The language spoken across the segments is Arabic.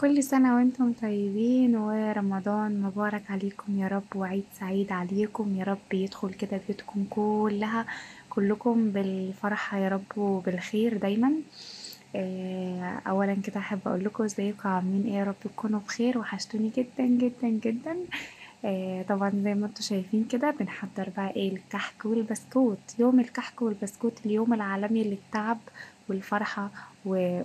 كل سنة وانتم طيبين ورمضان مبارك عليكم يا رب وعيد سعيد عليكم يا رب يدخل كده بيوتكم كلها كلكم بالفرحة يا رب وبالخير دايما آه، اولا كده احب اقول لكم ازيكم عاملين ايه يا رب تكونوا بخير وحشتوني جدا جدا جدا آه، طبعا زي ما انتم شايفين كده بنحضر بقى ايه الكحك والبسكوت يوم الكحك والبسكوت اليوم العالمي للتعب والفرحة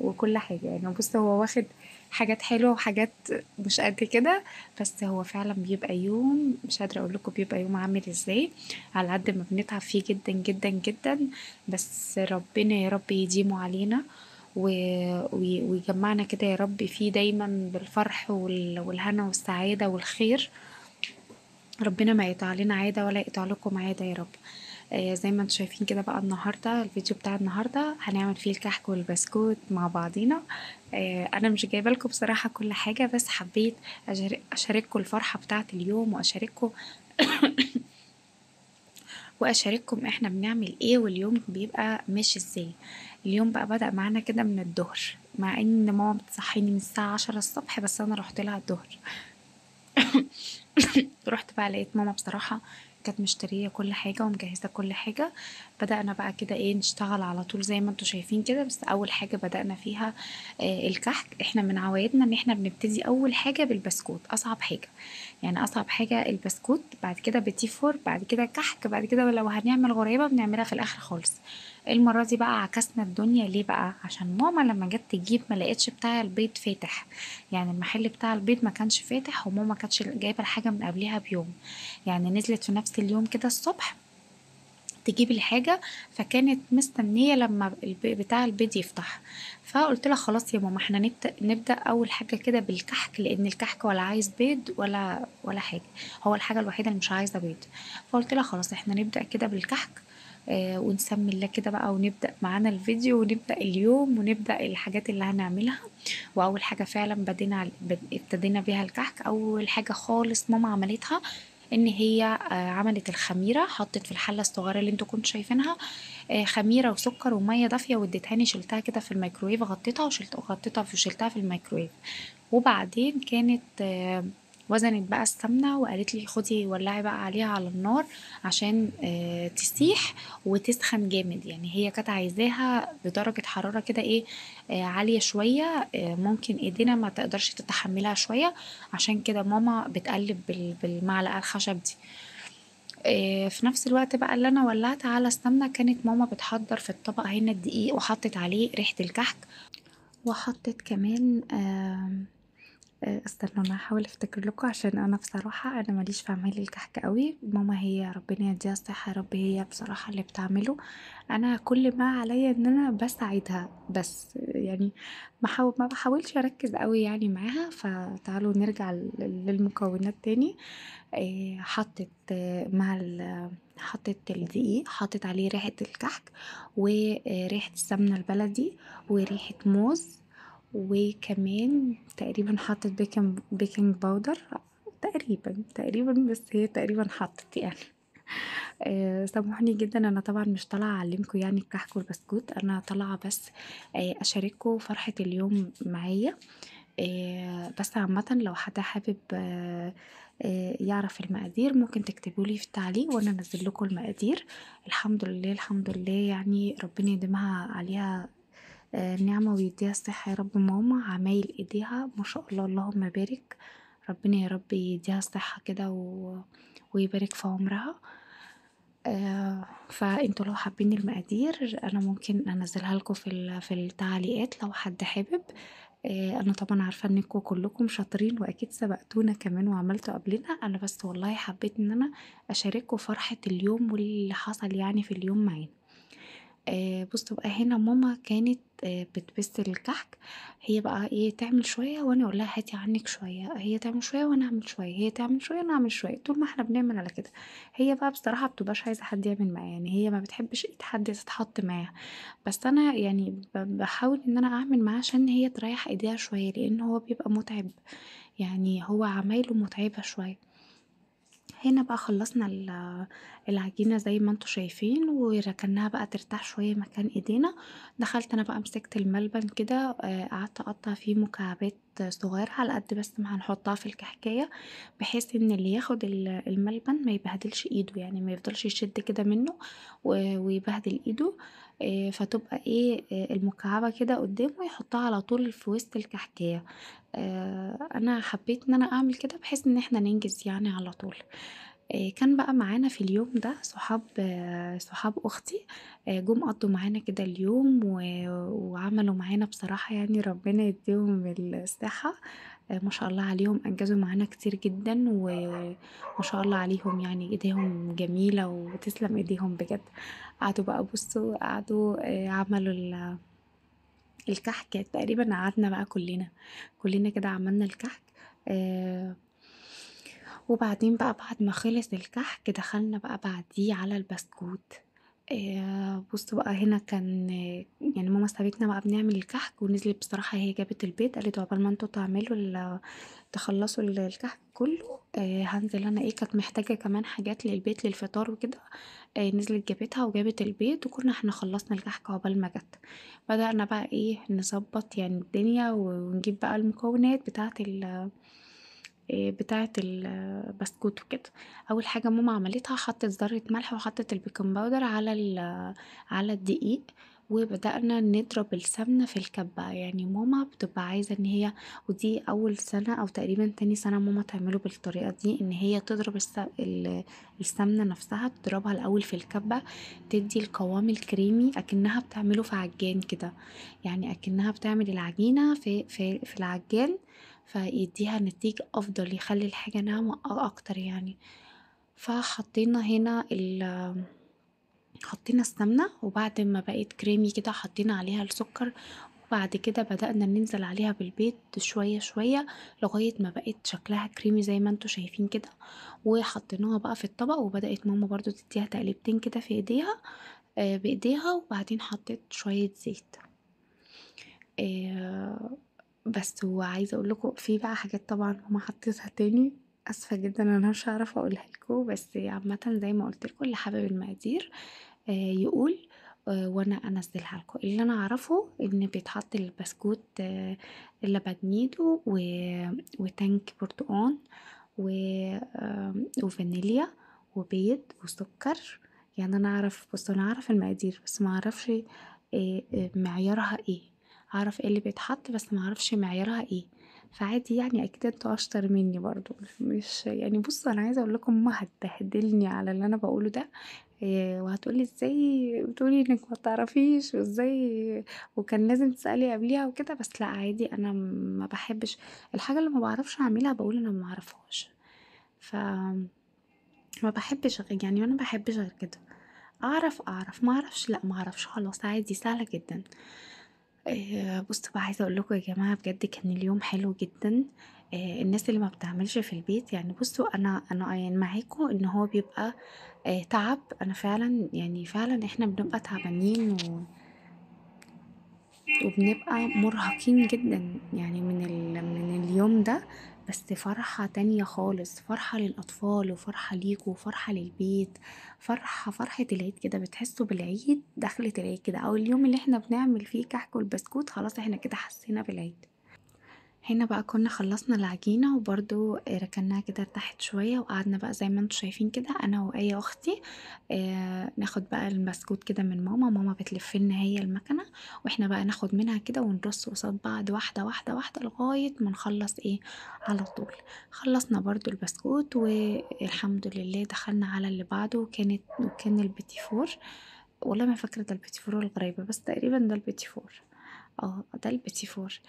وكل حاجة يعني بص هو واخد حاجات حلوه وحاجات مش قد كده بس هو فعلا بيبقى يوم مش قادره اقول لكم بيبقى يوم عامل ازاي على قد ما بنتعب فيه جدا جدا جدا بس ربنا يا رب يديمه علينا ويجمعنا كده يا رب فيه دايما بالفرح والهنا والسعاده والخير ربنا ما يقطع علينا عاده ولا يقطع لكم عاده يا رب آه، زي ما انتم شايفين كده بقى النهارده الفيديو بتاع النهارده هنعمل فيه الكحك والبسكوت مع بعضينا آه، انا مش جايبه لكم بصراحه كل حاجه بس حبيت اشارككم الفرحه بتاعه اليوم واشارككم واشارككم احنا بنعمل ايه واليوم بيبقى ماشي ازاي اليوم بقى بدا معانا كده من الظهر مع ان ماما بتصحيني من الساعه عشرة الصبح بس انا رحت لها الظهر رحت بقى لقيت ماما بصراحه كانت مشتريه كل حاجه ومجهزه كل حاجه بدانا بقى كده ايه نشتغل على طول زي ما انتم شايفين كده بس اول حاجه بدانا فيها آه الكحك احنا من عوايدنا ان احنا بنبتدي اول حاجه بالبسكوت اصعب حاجه يعني اصعب حاجه البسكوت بعد كده بتيفور بعد كده كحك بعد كده لو هنعمل غريبه بنعملها في الاخر خالص المرة دي بقى عكسنا الدنيا ليه بقى عشان ماما لما جت تجيب ما لقيتش بتاع البيض فاتح يعني المحل بتاع البيض ما كانش فاتح وماما كانتش جايبة الحاجة من قبلها بيوم يعني نزلت في نفس اليوم كده الصبح تجيب الحاجة فكانت مستنية لما بتاع البيض يفتح فقلت لها خلاص يا ماما احنا نبدأ, نبدأ أول حاجة كده بالكحك لأن الكحك ولا عايز بيض ولا ولا حاجة هو الحاجة الوحيدة اللي مش عايزة بيض فقلت لها خلاص احنا نبدأ كده بالكحك آه، ونسمي الله كده بقى ونبدأ معانا الفيديو ونبدأ اليوم ونبدأ الحاجات اللي هنعملها وأول حاجة فعلا بدينا ابتدينا بيها الكحك أول حاجة خالص ماما عملتها ان هي آه، عملت الخميره حطت في الحله الصغيره اللي انتوا كنتوا شايفينها آه، خميره وسكر وميه دافيه واديتهاني شلتها كده في الميكرويف غطيتها وشلت غطيتها وشلتها في الميكرويف وبعدين كانت وزنت بقى السمنه وقالت لي خدي ولعي بقى عليها على النار عشان آه، تسيح وتسخن جامد يعني هي كانت عايزاها بدرجه حراره كده ايه آه، عاليه شويه آه، ممكن ايدينا ما تقدرش تتحملها شويه عشان كده ماما بتقلب بالمعلقه الخشب دي في نفس الوقت بقى اللي انا ولعت على السمنه كانت ماما بتحضر في الطبق هنا الدقيق وحطت عليه ريحه الكحك وحطت كمان استنوا انا هحاول افتكر لكم عشان انا بصراحه انا ماليش في عمايل الكحك قوي ماما هي ربنا يديها الصحه يا رب هي بصراحه اللي بتعمله انا كل ما عليا ان انا بساعدها بس يعني بحاول ما بحاولش اركز قوي يعني معاها فتعالوا نرجع للمكونات تاني آه، حطت مع حطت الدقيق حطت عليه ريحه الكحك وريحه السمنه البلدي وريحه موز وكمان تقريبا حطت بيكنج بيكنج باودر تقريبا تقريبا بس هي تقريبا حطت يعني آه، سامحوني جدا انا طبعا مش طالعه اعلمكم يعني الكحك والبسكوت انا طالعه بس آه، اشارككم فرحه اليوم معايا آه، بس عامه لو حد حابب يعرف المقادير ممكن تكتبوا لي في التعليق وانا انزل لكم المقادير الحمد لله الحمد لله يعني ربنا يديمها عليها آه، نعمة ويديها الصحة يا رب ماما عمايل ايديها ما شاء الله اللهم بارك ربنا يا رب يديها الصحة كده و... ويبارك في عمرها آه، فانتوا لو حابين المقادير انا ممكن انزلها لكم في في التعليقات لو حد حابب آه، انا طبعا عارفه انكم كلكم شاطرين واكيد سبقتونا كمان وعملتوا قبلنا انا بس والله حبيت ان انا اشارككم فرحه اليوم واللي حصل يعني في اليوم معانا آه، بص بقى هنا ماما كانت آه، بتبس الكحك هي بقى ايه تعمل شويه وانا اقول لها هاتي عنك شويه هي تعمل شويه وانا اعمل شويه هي تعمل شويه وانا اعمل شويه طول ما احنا بنعمل على كده هي بقى بصراحه مبتبقاش عايزه حد يعمل معايا يعني هي ما بتحبش ايد حد تتحط معاها بس انا يعني بحاول ان انا اعمل معاها عشان هي تريح ايديها شويه لان هو بيبقى متعب يعني هو عمايله متعبه شويه هنا بقى خلصنا العجينة زي ما انتوا شايفين وركناها بقى ترتاح شوية مكان ايدينا دخلت انا بقى مسكت الملبن كده آه، قعدت اقطع فيه مكعبات صغيرة على قد بس ما هنحطها في الكحكاية بحيث ان اللي ياخد الملبن ما يبهدلش ايده يعني ما يفضلش يشد كده منه ويبهدل ايده آه، فتبقى إيه، آه، المكعبة كده قدّامه يحطها على طول في وسط الكحكيه آه، أنا حبّيت إن أنا أعمل كده بحيث إن إحنا ننجز يعني على طول. كان بقى معانا في اليوم ده صحاب صحاب أختي جُم قضّوا معانا كده اليوم و وعملوا معانا بصراحة يعني ربنا يدّيهم الصحة ما شاء الله عليهم انجزوا معانا كتير جدا وما شاء الله عليهم يعني ايديهم جميله وتسلم ايديهم بجد قعدوا بقى بصوا قعدوا آه، عملوا الكحك يعني تقريبا قعدنا بقى كلنا كلنا كده عملنا الكحك آه، وبعدين بقى بعد ما خلص الكحك دخلنا بقى بعديه على البسكوت بصوا بُص بقى هنا كان يعني ماما سابتنا بقى بنعمل الكحك، ونزلت بصراحة هي جابت البيض، قالت عقبال ما انتوا تعملوا تخلّصوا الكحك كلّه هنزل أنا إيه كانت محتاجة كمان حاجات للبيت للفطار وكده، نزلت جابتها وجابت البيض، وكنا إحنا خلّصنا الكحك عقبال ما جت بدأنا بقى إيه، نظبط يعني الدنيا ونجيب بقى المكونات بتاعة ال آه، بتاعت البسكوت وكده. أول حاجة ماما عملتها حطت ذرة ملح وحطت البيكنج باودر على ال على الدقيق، وبدأنا نضرب السمنة في الكبة، يعني ماما بتبقى عايزة إن هي ودي أول سنة أو تقريبًا تاني سنة ماما تعمله بالطريقة دي، إن هي تضرب السمنة نفسها تضربها الأول في الكبة تدي القوام الكريمي أكنها بتعمله في عجان كده، يعني أكنها بتعمل العجينة في في في العجان. فيديها نتيجة أفضل يخلي الحاجة ناعمة أكتر يعني فحطينا هنا ال حطينا السمنة وبعد ما بقيت كريمي كده حطينا عليها السكر وبعد كده بدأنا ننزل عليها بالبيض شوية شوية لغاية ما بقت شكلها كريمي زي ما انتوا شايفين كده وحطيناها بقى في الطبق وبدأت ماما برضو تديها تقليبتين كده في ايديها آه، بايديها وبعدين حطيت شوية زيت آه، بس وعايزة اقول لكم في بقى حاجات طبعا ماما حطيتها تاني اسفة جدا انا مش هعرف اقولها لكم بس عامة زي ما قلت لكم اللي حابب المقادير آه، يقول آه، وانا انزلها لكم اللي انا اعرفه ان بيتحط البسكوت آه، نيدو و... وتانك برتقان وفانيليا وبيض وسكر يعني انا اعرف بص انا اعرف المقادير بس ما اعرفش معيارها ايه اعرف ايه اللي بيتحط بس معرفش معيارها ايه فعادي يعني اكيد انتوا اشطر مني برضو مش يعني بصوا انا عايزه اقول لكم ما هتبهدلني على اللي انا بقوله ده إيه، وهتقولي ازاي بتقولي انك ما تعرفيش وازاي وكان لازم تسالي قبليها وكده بس لا عادي انا ما بحبش الحاجه اللي ما بعرفش اعملها بقول انا ما اعرفهاش ف ما بحبش يعني انا ما بحبش غير كده اعرف اعرف ما اعرفش لا ما اعرفش خلاص عادي سهله جدا آه، بصوا بقى عايزة أقول لكم يا جماعة بجد كان اليوم حلو جدًا، آه، الناس اللي ما بتعملش في البيت يعني بُصّوا أنا أنا يعني معاكم إن هو بيبقى آه، تعب، أنا فعلًا يعني فعلًا إحنا بنبقى تعبانين و وبنبقى مرهقين جدًا يعني من ال من اليوم ده بس فرحة تانية خالص فرحة للأطفال وفرحة ليكوا وفرحة للبيت فرحة فرحة العيد كده بتحسوا بالعيد دخلة العيد كده أو اليوم اللي احنا بنعمل فيه كحك والبسكوت خلاص احنا كده حسينا بالعيد هنا بقى كنا خلصنا العجينة وبرضو ركناها كده ارتاحت شوية وقعدنا بقى زي ما انتم شايفين كده انا واي اختي آه ناخد بقى المسكوت كده من ماما ماما بتلف لنا هي المكنة واحنا بقى ناخد منها كده ونرص قصاد بعض واحدة واحدة واحدة لغاية ما نخلص ايه على طول خلصنا برضو البسكوت والحمد لله دخلنا على اللي بعده وكانت وكان البيتي فور والله ما فاكرة ده البيتي فور الغريبة بس تقريبا ده البيتي فور اه ده البيتي فور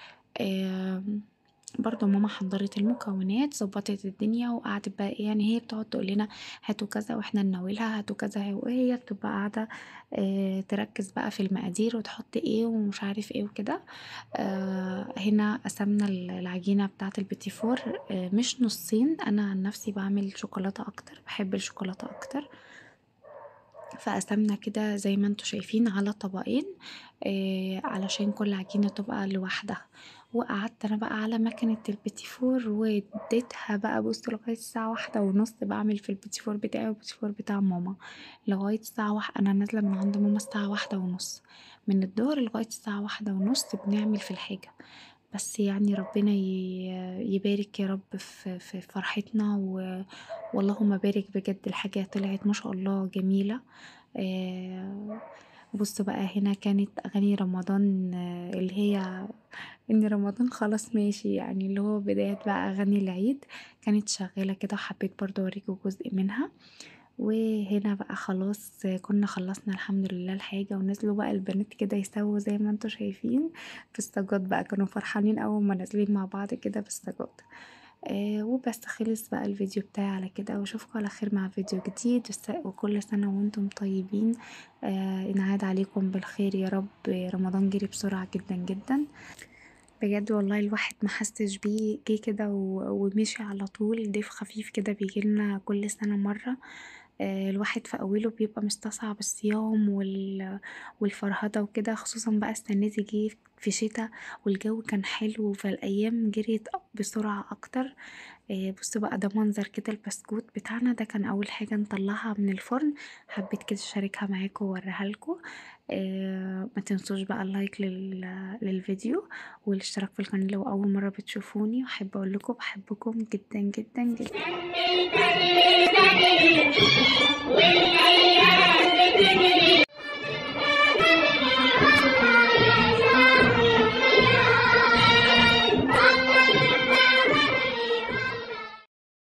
برضو ماما حضرت المكونات ظبطت الدنيا وقعدت بقى إيه، يعني هي بتقعد تقول لنا هاتوا كذا واحنا نناولها هاتوا كذا وهي بتبقى قاعده آه، تركز بقى في المقادير وتحط ايه ومش عارف ايه وكده آه هنا قسمنا العجينه بتاعه البيتي فور آه مش نصين انا عن نفسي بعمل شوكولاته اكتر بحب الشوكولاته اكتر فقسمنا كده زي ما انتم شايفين على طبقين آه علشان كل عجينه تبقى لوحدها وقعدت انا بقى على مكنة البيتيفور واديتها بقى بص لغاية الساعة واحدة ونص بعمل في فور بتاعي فور بتاع ماما لغاية الساعة واحدة انا نازلة من عند ماما الساعة واحدة ونص من الظهر لغاية الساعة واحدة ونص بنعمل في الحاجة بس يعني ربنا يبارك يا رب في فرحتنا و... ما بارك بجد الحاجة طلعت ما شاء الله جميلة آه، بصوا بقى هنا كانت أغاني رمضان آه، اللي هي إن رمضان خلاص ماشي يعني اللي هو بداية بقى أغاني العيد كانت شغالة كده وحبيت برضو أوريكوا جزء منها وهنا بقى خلاص كنا خلصنا الحمد لله الحاجة ونزلوا بقى البنات كده يسووا زي ما انتوا شايفين في السجاد بقى كانوا فرحانين أول ما نازلين مع بعض كده في السجاد آه، وبس خلص بقى الفيديو بتاعي على كده واشوفكم على خير مع فيديو جديد وكل سنة وانتم طيبين آه، انعاد عليكم بالخير يا رب رمضان جري بسرعة جدا جدا بجد والله الواحد ما حسش بيه جه كده ومشي على طول ضيف خفيف كده بيجيلنا كل سنة مرة آه، الواحد في اوله بيبقى مستصعب الصيام والفرهده وكده خصوصا بقى السنه دي جه في شتاء والجو كان حلو فالايام جريت بسرعه اكتر آه، بصوا بقى ده منظر كده البسكوت بتاعنا ده كان اول حاجه نطلعها من الفرن حبيت كده اشاركها معاكم واوريها لكم آه، ما تنسوش بقى اللايك للفيديو والاشتراك في القناه لو اول مره بتشوفوني احب اقول لكم بحبكم جدا جدا جدا